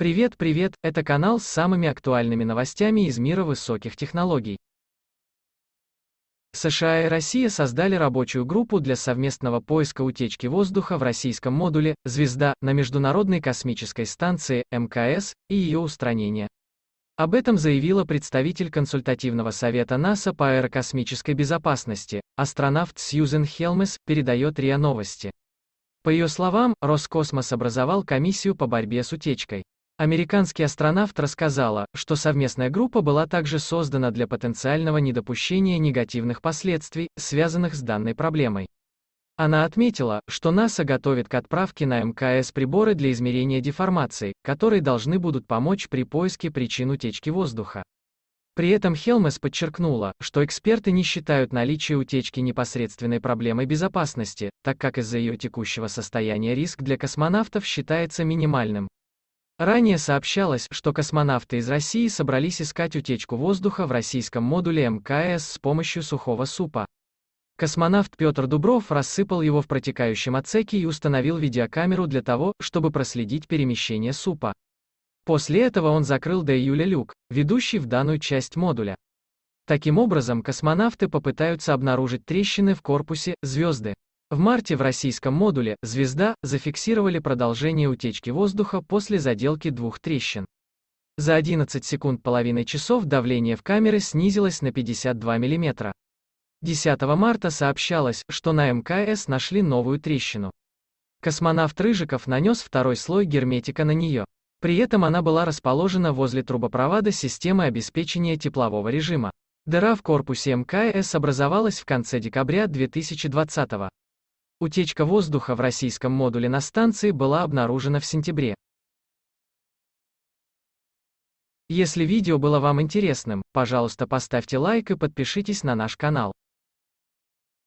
Привет, привет, это канал с самыми актуальными новостями из мира высоких технологий. США и Россия создали рабочую группу для совместного поиска утечки воздуха в российском модуле «Звезда» на Международной космической станции МКС и ее устранения. Об этом заявила представитель консультативного совета НАСА по аэрокосмической безопасности, астронавт Сьюзен Хелмес, передает РИА Новости. По ее словам, Роскосмос образовал комиссию по борьбе с утечкой. Американский астронавт рассказала, что совместная группа была также создана для потенциального недопущения негативных последствий, связанных с данной проблемой. Она отметила, что НАСА готовит к отправке на МКС приборы для измерения деформации, которые должны будут помочь при поиске причин утечки воздуха. При этом Хелмес подчеркнула, что эксперты не считают наличие утечки непосредственной проблемой безопасности, так как из-за ее текущего состояния риск для космонавтов считается минимальным. Ранее сообщалось, что космонавты из России собрались искать утечку воздуха в российском модуле МКС с помощью сухого супа. Космонавт Петр Дубров рассыпал его в протекающем отсеке и установил видеокамеру для того, чтобы проследить перемещение супа. После этого он закрыл до июля люк, ведущий в данную часть модуля. Таким образом, космонавты попытаются обнаружить трещины в корпусе звезды. В марте в российском модуле «Звезда» зафиксировали продолжение утечки воздуха после заделки двух трещин. За 11 секунд половиной часов давление в камеры снизилось на 52 мм. 10 марта сообщалось, что на МКС нашли новую трещину. Космонавт Рыжиков нанес второй слой герметика на нее. При этом она была расположена возле трубопровода системы обеспечения теплового режима. Дыра в корпусе МКС образовалась в конце декабря 2020 года. Утечка воздуха в российском модуле на станции была обнаружена в сентябре. Если видео было вам интересным, пожалуйста поставьте лайк и подпишитесь на наш канал.